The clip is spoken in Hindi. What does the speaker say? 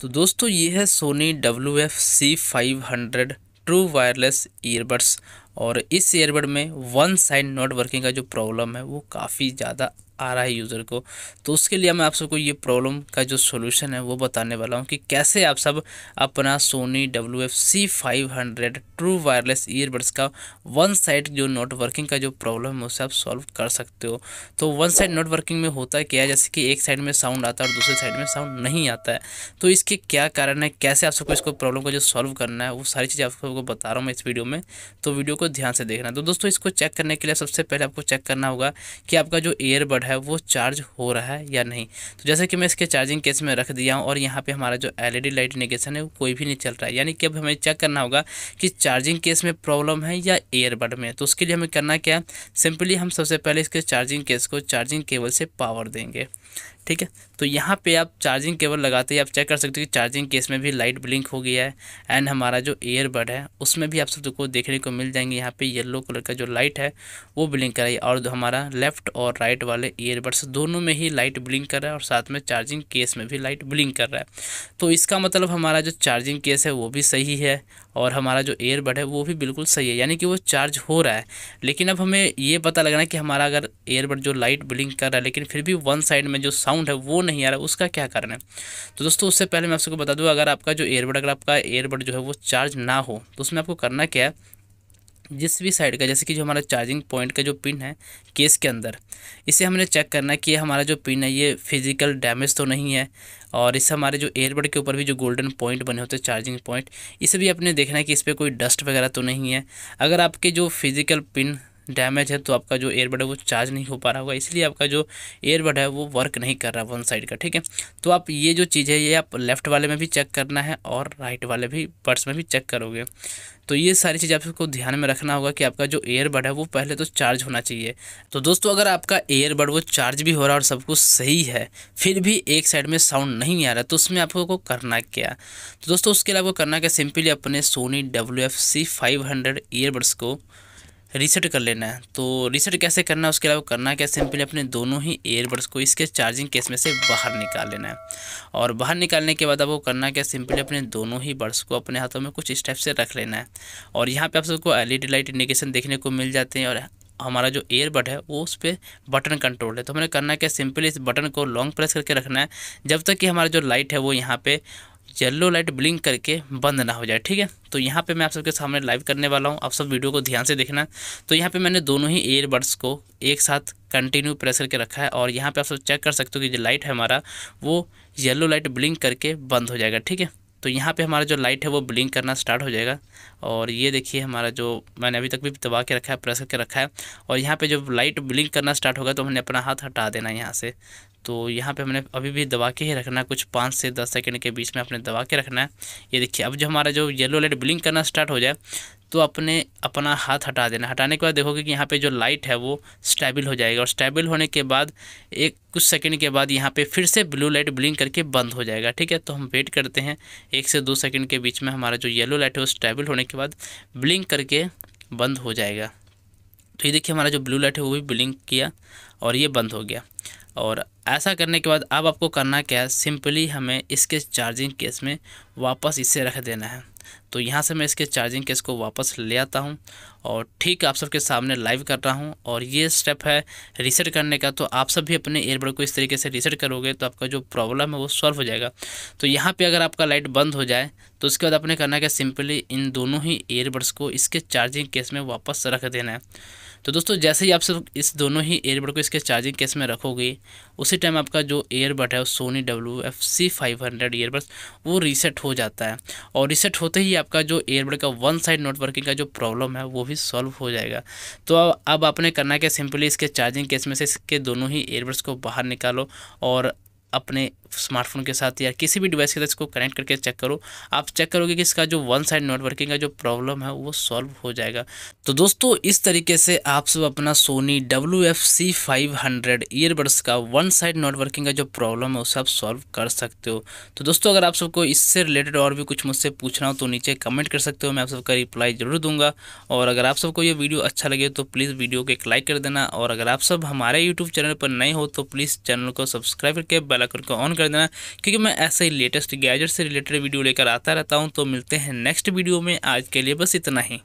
तो दोस्तों ये है Sony W F C five hundred true wireless earbuds और इस ईयरबड में वन साइड नॉट वर्किंग का जो प्रॉब्लम है वो काफ़ी ज़्यादा आ रहा है यूज़र को तो उसके लिए मैं आप सबको ये प्रॉब्लम का जो सोल्यूशन है वो बताने वाला हूँ कि कैसे आप सब अपना Sony W F C five hundred true wireless earbuds का वन साइड जो नॉट वर्किंग का जो प्रॉब्लम है उसे आप सॉल्व कर सकते हो तो वन साइड नॉट वर्किंग में होता है क्या है जैसे कि एक साइड में साउंड आता है और दूसरे साइड में साउंड नहीं आता है तो इसके क्या कारण है कैसे आप सबको इसको प्रॉब्लम को जो सॉल्व करना है वो सारी चीज़ें आप सबको बता रहा हूँ मैं इस वीडियो में तो वीडियो को इसको ध्यान से देखना तो दोस्तों इसको चेक करने के लिए सबसे पहले आपको चेक करना होगा कि आपका जो एयरबड है वो चार्ज हो रहा है या नहीं तो जैसे कि मैं इसके चार्जिंग केस में रख दिया हूँ और यहाँ पर हमारा जो एल लाइट निगेशन है वो कोई भी नहीं चल रहा है यानी कि अब हमें चेक करना होगा कि चार्जिंग केस में प्रॉब्लम है या एयरबड में तो उसके लिए हमें करना क्या है सिंपली हम सबसे पहले इसके चार्जिंग केस को चार्जिंग केबल से पावर देंगे ठीक है तो यहाँ पे आप चार्जिंग केबल लगाते ही आप चेक कर सकते हो कि चार्जिंग केस में भी लाइट ब्लिंक हो गया है एंड हमारा जो एयरबड है उसमें भी आप सब को देखने को मिल जाएंगे यहाँ पे येलो कलर का जो लाइट है वो ब्लिंक कर रही है और हमारा लेफ्ट और राइट वाले ईयरबड्स दोनों में ही लाइट ब्लिंक कर रहा है और साथ में चार्जिंग केस में भी लाइट ब्लिंक कर रहा है तो इसका मतलब हमारा जो चार्जिंग केस है वो भी सही है और हमारा जो एयरबड है वो भी बिल्कुल सही है यानी कि वो चार्ज हो रहा है लेकिन अब हमें ये पता लगना है कि हमारा अगर एयरबड जो लाइट ब्लिंक कर रहा है लेकिन फिर भी वन साइड में जो साउंड है वो नहीं आ रहा उसका क्या कारण है तो दोस्तों उससे पहले मैं आप सबको बता दूँ अगर आपका जो एयरबड अगर आपका एयरबड जो है वो चार्ज ना हो तो उसमें आपको करना क्या है जिस भी साइड का जैसे कि जो हमारा चार्जिंग पॉइंट का जो पिन है केस के अंदर इसे हमने चेक करना है कि हमारा जो पिन है ये फिज़िकल डैमेज तो नहीं है और इससे हमारे जो एयरबड के ऊपर भी जो गोल्डन पॉइंट बने होते हैं चार्जिंग पॉइंट इसे भी आपने देखना है कि इस पर कोई डस्ट वगैरह तो नहीं है अगर आपके जो फिज़िकल पिन डैमेज है तो आपका जो एयरबड है वो चार्ज नहीं हो पा रहा होगा इसलिए आपका जो एयरबड है वो वर्क नहीं कर रहा वन साइड का ठीक है तो आप ये जो चीज़ है ये आप लेफ़्ट वाले में भी चेक करना है और राइट वाले भी पर्स में भी चेक करोगे तो ये सारी चीज़ आपको ध्यान में रखना होगा कि आपका जो एयरबड है वो पहले तो चार्ज होना चाहिए तो दोस्तों अगर आपका एयरबड वो चार्ज भी हो रहा है और सब कुछ सही है फिर भी एक साइड में साउंड नहीं आ रहा तो उसमें आपको को करना क्या तो दोस्तों उसके लिए आपको करना क्या सिंपली अपने Sony W F C five hundred earbuds को रीसेट कर लेना है तो रीसेट कैसे करना है उसके अलावा करना क्या सिंपली अपने दोनों ही एयरबड्स को इसके चार्जिंग केस में से बाहर निकाल लेना है और बाहर निकालने के बाद आपको करना क्या सिंपली अपने दोनों ही बड्स को अपने हाथों में कुछ स्टेप से रख लेना है और यहाँ पर आप सबको एल लाइट इंडिकेशन देखने को मिल जाते हैं और हमारा जो एयरबड है वो उस पर बटन कंट्रोल है तो हमें करना क्या सिंपली इस बटन को लॉन्ग प्रेस करके रखना है जब तक कि हमारा जो लाइट है वो यहाँ पर येलो लाइट ब्लिंक करके बंद ना हो जाए ठीक है तो यहाँ पे मैं आप सबके सामने लाइव करने वाला हूँ आप सब वीडियो को ध्यान से देखना तो यहाँ पे मैंने दोनों ही एयरबड्स को एक साथ कंटिन्यू प्रेस करके रखा है और यहाँ पे आप सब चेक कर सकते हो कि जो लाइट है हमारा वो येलो लाइट ब्लिंक करके बंद हो जाएगा ठीक है तो यहाँ पे हमारा जो लाइट है वो ब्लिंक करना स्टार्ट हो जाएगा और ये देखिए हमारा जो मैंने अभी तक भी दबा के रखा है प्रेस करके रखा है और यहाँ पे जब लाइट ब्लिंक करना स्टार्ट होगा तो हमने अपना हाथ हटा देना यहाँ से तो यहाँ पे हमने अभी भी दबा के ही रखना है कुछ पाँच से दस सेकंड के बीच में अपने दबा के रखना है ये देखिए अब जो हमारा जो येलो लाइट ब्लिंक करना स्टार्ट हो जाए तो अपने अपना हाथ हटा देना हटाने के बाद देखोगे कि यहाँ पे जो लाइट है वो स्टेबल हो जाएगा और स्टेबल होने के बाद एक कुछ सेकंड के बाद यहाँ पे फिर से ब्लू लाइट ब्लिंक करके बंद हो जाएगा ठीक है तो हम वेट करते हैं एक से दो सेकंड के बीच में हमारा जो येलो लाइट है वो स्टेबल होने के बाद ब्लिंक करके बंद हो जाएगा तो ये देखिए हमारा जो ब्लू लाइट है वो भी ब्लिंक किया और ये बंद हो गया और ऐसा करने के बाद अब आपको करना क्या है सिंपली हमें इसके चार्जिंग केस में वापस इसे रख देना है तो यहाँ से मैं इसके चार्जिंग केस को वापस ले आता हूँ और ठीक आप सबके सामने लाइव कर रहा हूँ और ये स्टेप है रीसेट करने का तो आप सब भी अपने एयरबड को इस तरीके से रीसेट करोगे तो आपका जो प्रॉब्लम है वो सॉल्व हो जाएगा तो यहाँ पे अगर आपका लाइट बंद हो जाए तो उसके बाद आपने करना है कि सिंपली इन दोनों ही एयरबड्स को इसके चार्जिंग केस में वापस रख देना है तो दोस्तों जैसे ही आप सब इस दोनों ही एयरबड को इसके चार्जिंग केस में रखोगे उसी टाइम आपका जो एयरबड है वो Sony W F C five hundred earbuds वो रीसेट हो जाता है और रीसेट होते ही आपका जो एयरबड का वन साइड नोट वर्किंग का जो प्रॉब्लम है वो भी सॉल्व हो जाएगा तो अब अब आपने करना क्या सिंपली इसके चार्जिंग केस में से इसके दोनों ही एयरबड्स को बाहर निकालो और अपने स्मार्टफोन के साथ या किसी भी डिवाइस के साथ इसको कनेक्ट करके चेक करो आप चेक करोगे कि इसका जो वन साइड नेटवर्किंग का जो प्रॉब्लम है वो सॉल्व हो जाएगा तो दोस्तों इस तरीके से आप सब अपना Sony W F C five hundred earbuds का वन साइड नेटवर्किंग का जो प्रॉब्लम है उसे आप सॉल्व कर सकते हो तो दोस्तों अगर आप सबको इससे रिलेटेड और भी कुछ मुझसे पूछना हो तो नीचे कमेंट कर सकते हो मैं आप सबका रिप्लाई ज़रूर दूंगा और अगर आप सबको ये वीडियो अच्छा लगे तो प्लीज़ वीडियो को एक लाइक कर देना और अगर आप सब हमारे यूट्यूब चैनल पर नए हो तो प्लीज़ चैनल को सब्सक्राइब करके बेलाइकन को ऑन कर कर देना क्योंकि मैं ऐसे ही लेटेस्ट गैजेट से रिलेटेड वीडियो लेकर आता रहता हूँ तो मिलते हैं नेक्स्ट वीडियो में आज के लिए बस इतना ही